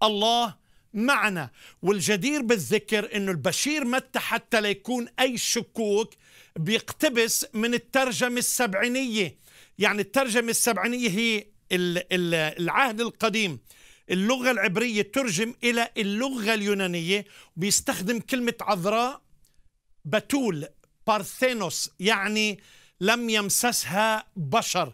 الله معنا والجدير بالذكر أنه البشير متى حتى لا يكون أي شكوك بيقتبس من الترجمة السبعينية يعني الترجمة السبعينية هي العهد القديم اللغة العبرية ترجم إلى اللغة اليونانية بيستخدم كلمة عذراء بتول بارثينوس يعني لم يمسسها بشر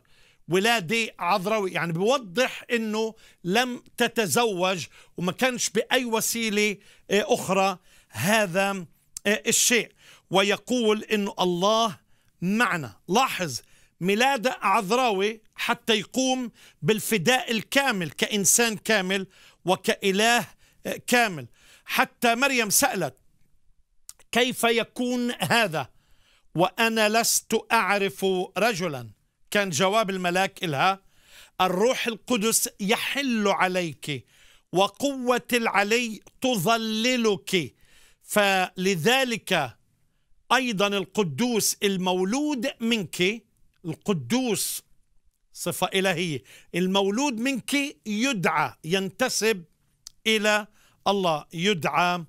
ولاده عذراوي يعني بيوضح انه لم تتزوج وما كانش باي وسيله آه، اخرى هذا آه، الشيء ويقول انه الله معنا لاحظ ميلاد عذراوي حتى يقوم بالفداء الكامل كانسان كامل وكاله آه، كامل حتى مريم سالت كيف يكون هذا وانا لست اعرف رجلا كان جواب الملاك إلها الروح القدس يحل عليك وقوة العلي تظللك فلذلك أيضا القدوس المولود منك القدوس صفة إلهية المولود منك يدعى ينتسب إلى الله يدعى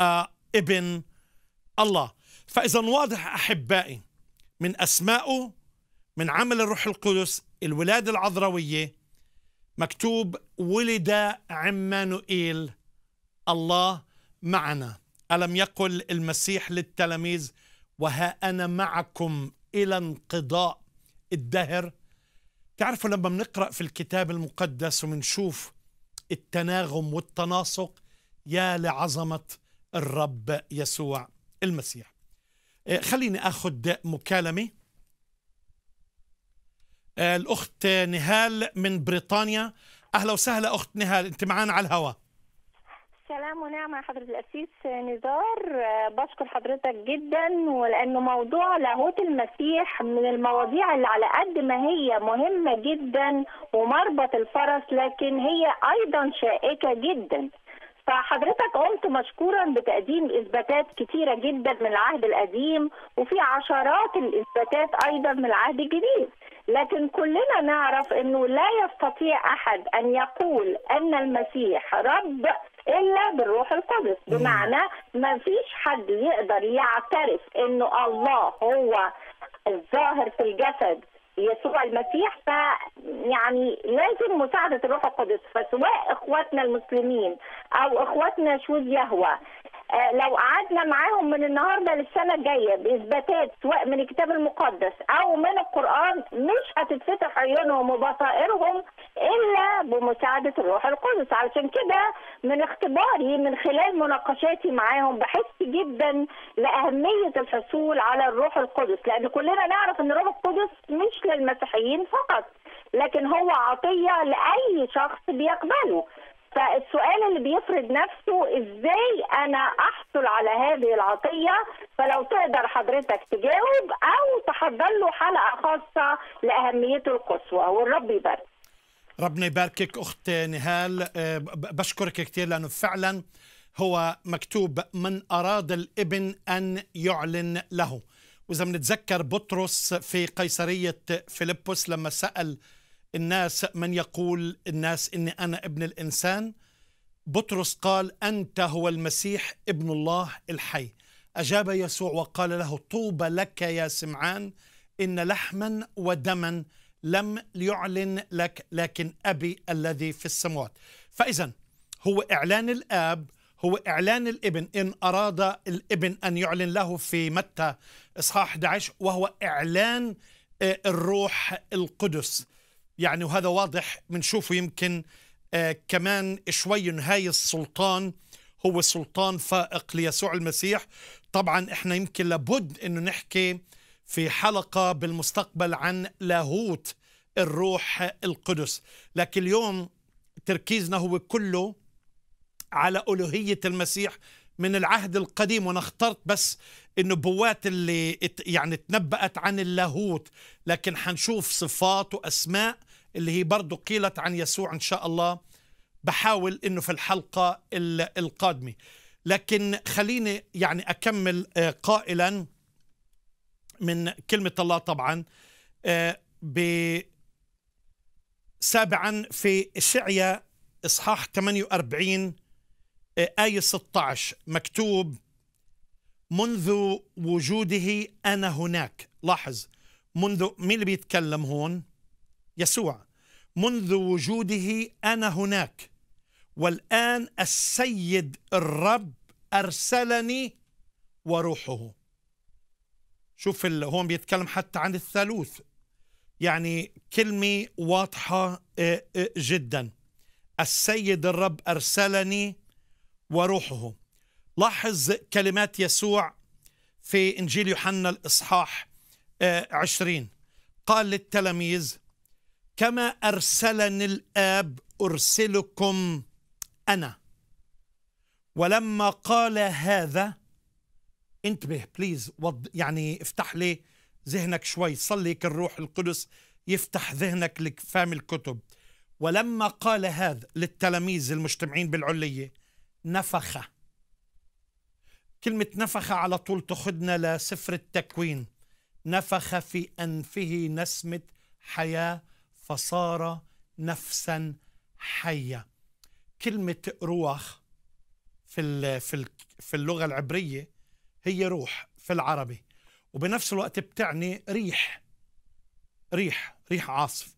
آه، ابن الله فإذا واضح أحبائي من أسمائه من عمل الروح القدس الولادة العذراوية مكتوب ولد عمانوئيل الله معنا ألم يقل المسيح للتلاميذ وها أنا معكم إلى انقضاء الدهر تعرفوا لما بنقرأ في الكتاب المقدس وبنشوف التناغم والتناسق يا لعظمة الرب يسوع المسيح إيه، خليني أخذ مكالمة الاخت نهال من بريطانيا اهلا وسهلا اخت نهال انت معانا على الهواء سلام ونعمة حضرة الأسيس نزار بشكر حضرتك جدا ولأنه موضوع لاهوت المسيح من المواضيع اللي على قد ما هي مهمة جدا ومربط الفرس لكن هي أيضا شائكة جدا فحضرتك قمت مشكورا بتقديم اثباتات كثيره جدا من العهد القديم وفي عشرات الاثباتات ايضا من العهد الجديد لكن كلنا نعرف انه لا يستطيع احد ان يقول ان المسيح رب الا بالروح القدس بمعنى ما فيش حد يقدر يعترف انه الله هو الظاهر في الجسد يسوع المسيح فيعني لازم مساعدة الروح القدس فسواء إخواتنا المسلمين أو إخواتنا شوز يهوى آه، لو قعدنا معاهم من النهارده للسنه الجايه باثباتات سواء من الكتاب المقدس او من القران مش هتتفتح عيونهم وبصائرهم الا بمساعده الروح القدس علشان كده من اختباري من خلال مناقشاتي معاهم بحس جدا لاهميه الحصول على الروح القدس لان كلنا نعرف ان الروح القدس مش للمسيحيين فقط لكن هو عطيه لاي شخص بيقبله فالسؤال اللي بيفرض نفسه ازاي انا احصل على هذه العطيه فلو تقدر حضرتك تجاوب او تحضر له حلقه خاصه لاهميته القصوى والرب يبارك ربنا يباركك اخت نهال آه، بشكرك كثير لانه فعلا هو مكتوب من اراد الابن ان يعلن له واذا بنتذكر بطرس في قيصريه فيلبس لما سال الناس من يقول الناس إني أنا ابن الإنسان بطرس قال أنت هو المسيح ابن الله الحي أجاب يسوع وقال له طوبى لك يا سمعان إن لحما ودما لم يعلن لك لكن أبي الذي في السموات فإذا هو إعلان الآب هو إعلان الابن إن أراد الابن أن يعلن له في متى إصحاح 11 وهو إعلان آه، الروح القدس يعني وهذا واضح بنشوفه يمكن آه كمان شوي إن هاي السلطان هو سلطان فائق ليسوع المسيح طبعا إحنا يمكن لابد أنه نحكي في حلقة بالمستقبل عن لاهوت الروح القدس لكن اليوم تركيزنا هو كله على ألوهية المسيح من العهد القديم وانا اخترت بس النبوات اللي يعني تنبأت عن اللاهوت لكن حنشوف صفات واسماء اللي هي برضه قيلت عن يسوع ان شاء الله بحاول انه في الحلقه القادمه لكن خليني يعني اكمل آه، قائلا من كلمه الله طبعا آه، ب سابعا في اشعيا اصحاح 48 آية 16 مكتوب منذ وجوده أنا هناك لاحظ منذ مين اللي بيتكلم هون يسوع منذ وجوده أنا هناك والآن السيد الرب أرسلني وروحه شوف هون بيتكلم حتى عن الثالوث يعني كلمة واضحة آه، آه، جدا السيد الرب أرسلني وروحه لاحظ كلمات يسوع في إنجيل يوحنا الإصحاح آه، عشرين قال للتلاميذ كما أرسلني الآب أرسلكم أنا ولما قال هذا انتبه بليز يعني افتح لي ذهنك شوي صلي الروح القدس يفتح ذهنك لفهم الكتب ولما قال هذا للتلاميذ المجتمعين بالعلية نفخة كلمة نفخة على طول تخدنا لسفر التكوين نفخ في أنفه نسمة حياة فصار نفسا حية كلمة روح في في اللغة العبرية هي روح في العربي وبنفس الوقت بتعني ريح ريح ريح عاصف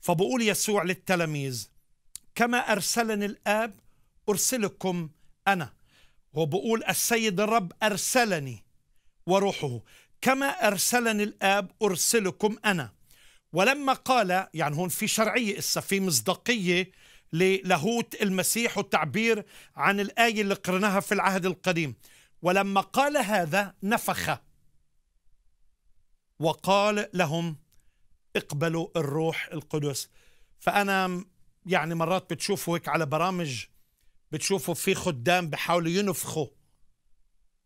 فبقول يسوع للتلاميذ كما أرسلني الآب أرسلكم أنا وبقول السيد الرب أرسلني وروحه كما أرسلني الآب أرسلكم أنا ولما قال يعني هون في شرعية إسا في مصداقية للاهوت المسيح والتعبير عن الآية اللي قرناها في العهد القديم ولما قال هذا نفخ وقال لهم اقبلوا الروح القدس فأنا يعني مرات بتشوفوا هيك على برامج بتشوفوا في خدام بحاولوا ينفخوا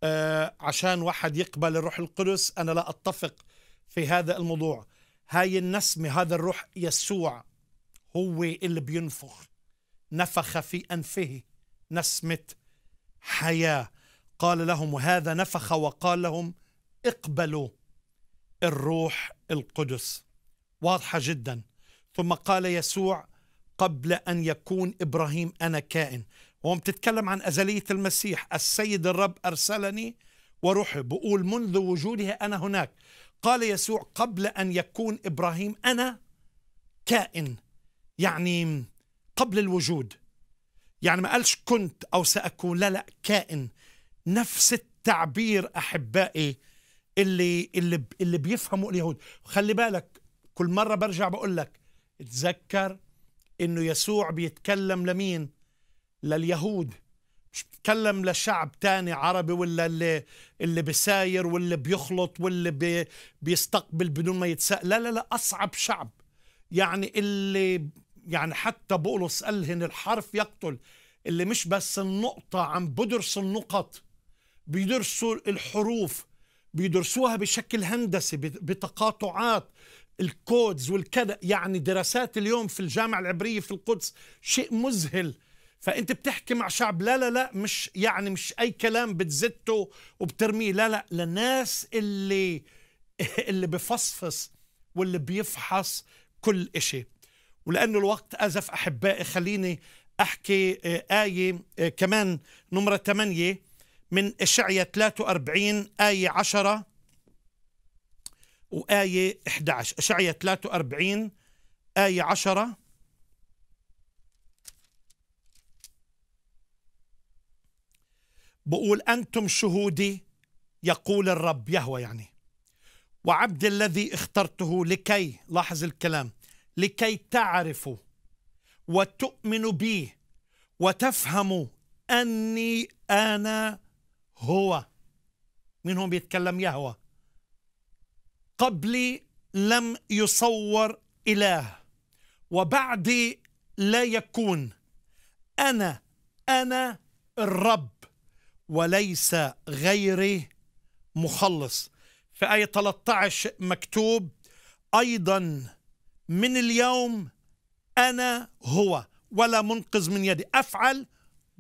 آه عشان واحد يقبل الروح القدس أنا لا أتفق في هذا الموضوع هاي النسمة هذا الروح يسوع هو اللي بينفخ نفخ في أنفه نسمة حياة قال لهم وهذا نفخ وقال لهم اقبلوا الروح القدس واضحة جدا ثم قال يسوع قبل أن يكون إبراهيم أنا كائن وهم بتتكلم عن أزلية المسيح السيد الرب أرسلني وروحي بقول منذ وجوده أنا هناك قال يسوع قبل أن يكون إبراهيم أنا كائن يعني قبل الوجود يعني ما قالش كنت أو سأكون لا لا كائن نفس التعبير أحبائي اللي اللي اللي بيفهموا اليهود خلي بالك كل مرة برجع بقول لك اتذكر إنه يسوع بيتكلم لمين لليهود مش بتكلم لشعب تاني عربي ولا اللي, اللي بساير واللي بيخلط واللي بي بيستقبل بدون ما يتساءل لا لا لا أصعب شعب يعني اللي يعني حتى بولس قال هن الحرف يقتل اللي مش بس النقطة عم بدرس النقط بيدرسوا الحروف بيدرسوها بشكل هندسي بتقاطعات الكودز والكذا يعني دراسات اليوم في الجامعة العبرية في القدس شيء مذهل فانت بتحكي مع شعب لا لا لا مش يعني مش اي كلام بتزته وبترميه لا لا للناس اللي اللي بفصفص واللي بيفحص كل إشي ولأنه الوقت أزف أحبائي خليني أحكي آه، آية آه، كمان نمرة 8 من اشعيا 43 آية 10 وآية 11 اشعيا 43 آية 10 بقول أنتم شهودي يقول الرب يهوى يعني وعبد الذي اخترته لكي لاحظ الكلام لكي تعرفوا وتؤمنوا بي وتفهموا أني أنا هو من هم بيتكلم يهوى قبلي لم يصور إله وبعدي لا يكون أنا أنا الرب وليس غيري مخلص في آية 13 مكتوب أيضا من اليوم أنا هو ولا منقذ من يدي أفعل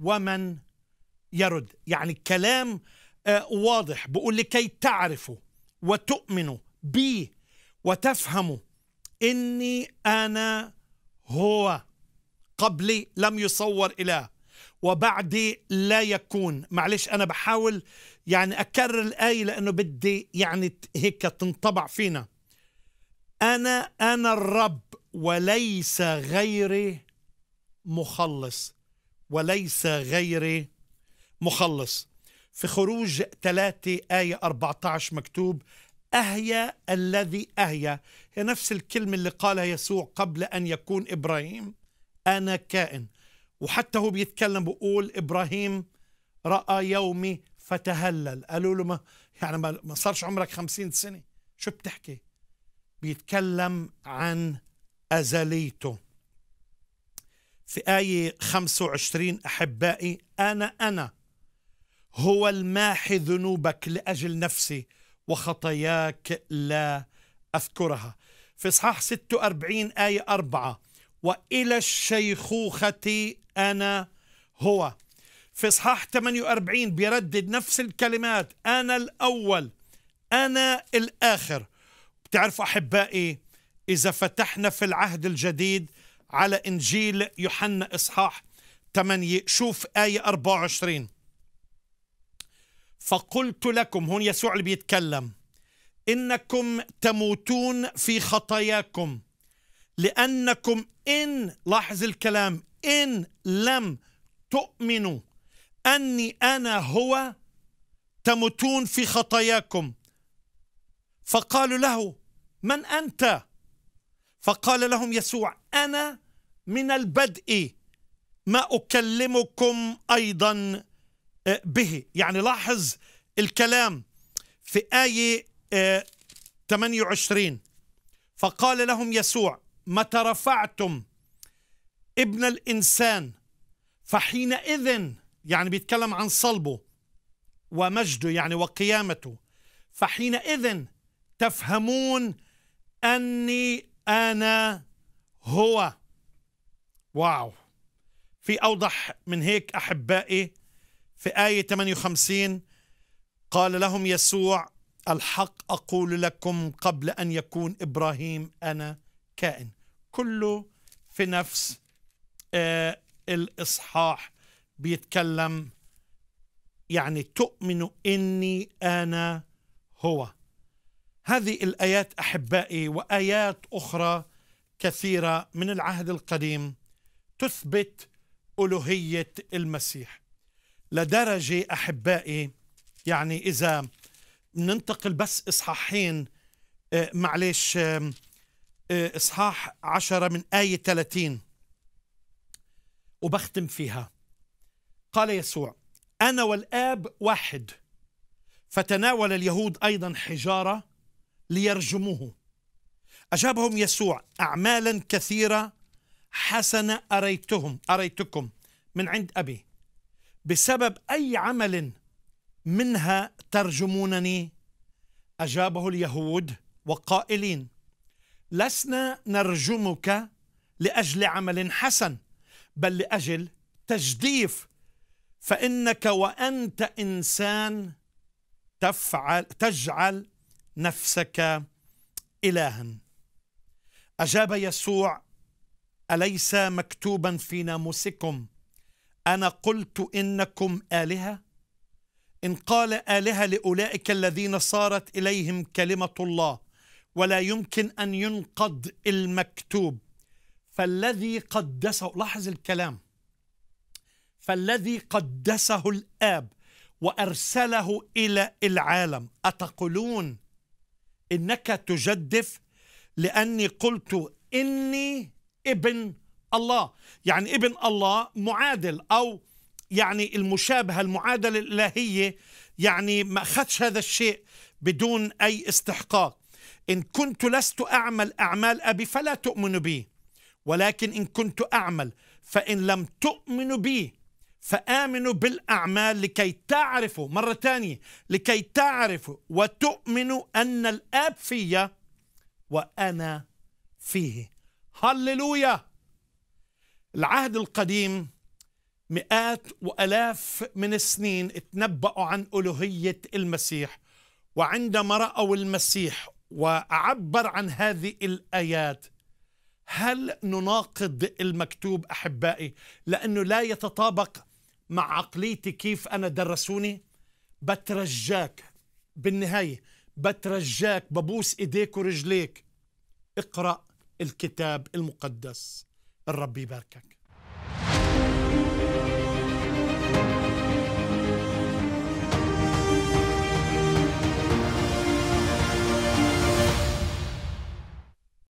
ومن يرد يعني الكلام آه، واضح بقول لكي تعرفوا وتؤمنوا بي وتفهموا إني أنا هو قبلي لم يصور إله وبعدي لا يكون معلش أنا بحاول يعني أكرر الآية لأنه بدي يعني هيك تنطبع فينا أنا أنا الرب وليس غيري مخلص وليس غيري مخلص في خروج 3 آية 14 مكتوب أهيا الذي أهيا هي نفس الكلمة اللي قالها يسوع قبل أن يكون إبراهيم أنا كائن وحتى هو بيتكلم بقول إبراهيم رأى يومي فتهلل قالوا له ما يعني ما صارش عمرك خمسين سنة شو بتحكي بيتكلم عن أزليته في آية 25 أحبائي أنا أنا هو الماحي ذنوبك لأجل نفسي وخطاياك لا أذكرها في إصحاح 46 آية 4 وإلى الشيخوخة أنا هو في إصحاح 48 بيردد نفس الكلمات أنا الأول أنا الآخر بتعرفوا أحبائي إذا فتحنا في العهد الجديد على إنجيل يوحنا إصحاح 8 شوف آية 24 فقلت لكم هون يسوع اللي بيتكلم إنكم تموتون في خطاياكم لأنكم إن لاحظ الكلام إن لم تؤمنوا أني أنا هو تموتون في خطاياكم فقالوا له من أنت؟ فقال لهم يسوع أنا من البدء ما أكلمكم أيضا آه، به يعني لاحظ الكلام في آية 28 آه، فقال لهم يسوع متى رفعتم ابن الإنسان فحينئذ يعني بيتكلم عن صلبه ومجده يعني وقيامته فحينئذ تفهمون أني أنا هو واو في أوضح من هيك أحبائي في آية 58 قال لهم يسوع الحق أقول لكم قبل أن يكون إبراهيم أنا كائن كله في نفس آه، الإصحاح بيتكلم يعني تؤمن إني أنا هو هذه الآيات أحبائي وآيات أخرى كثيرة من العهد القديم تثبت ألوهية المسيح لدرجة أحبائي يعني إذا ننتقل بس إصحاحين آه، معلش آه، إصحاح عشرة من آية 30 وبختم فيها قال يسوع انا والاب واحد فتناول اليهود ايضا حجاره ليرجموه اجابهم يسوع اعمالا كثيره حسنه اريتهم اريتكم من عند ابي بسبب اي عمل منها ترجمونني اجابه اليهود وقائلين لسنا نرجمك لاجل عمل حسن بل لأجل تجديف فإنك وأنت إنسان تفعل تجعل نفسك إلها أجاب يسوع أليس مكتوبا في ناموسكم أنا قلت إنكم آلهة إن قال آلهة لأولئك الذين صارت إليهم كلمة الله ولا يمكن أن ينقض المكتوب فالذي قدسه لاحظ الكلام فالذي قدسه الآب وأرسله إلى العالم أتقولون إنك تجدف لأني قلت إني ابن الله يعني ابن الله معادل أو يعني المشابهة المعادلة الإلهية يعني ما أخذش هذا الشيء بدون أي استحقاق إن كنت لست أعمل أعمال أبي فلا تؤمن بي ولكن إن كنت أعمل فإن لم تؤمنوا بي فآمنوا بالأعمال لكي تعرفوا مرة ثانية لكي تعرفوا وتؤمنوا أن الآب في وأنا فيه هللويا العهد القديم مئات وألاف من السنين اتنبأوا عن ألوهية المسيح وعندما رأوا المسيح وعبر عن هذه الآيات هل نناقض المكتوب احبائي لانه لا يتطابق مع عقليتي كيف انا درسوني بترجاك بالنهايه بترجاك ببوس ايديك ورجليك اقرا الكتاب المقدس الرب يباركك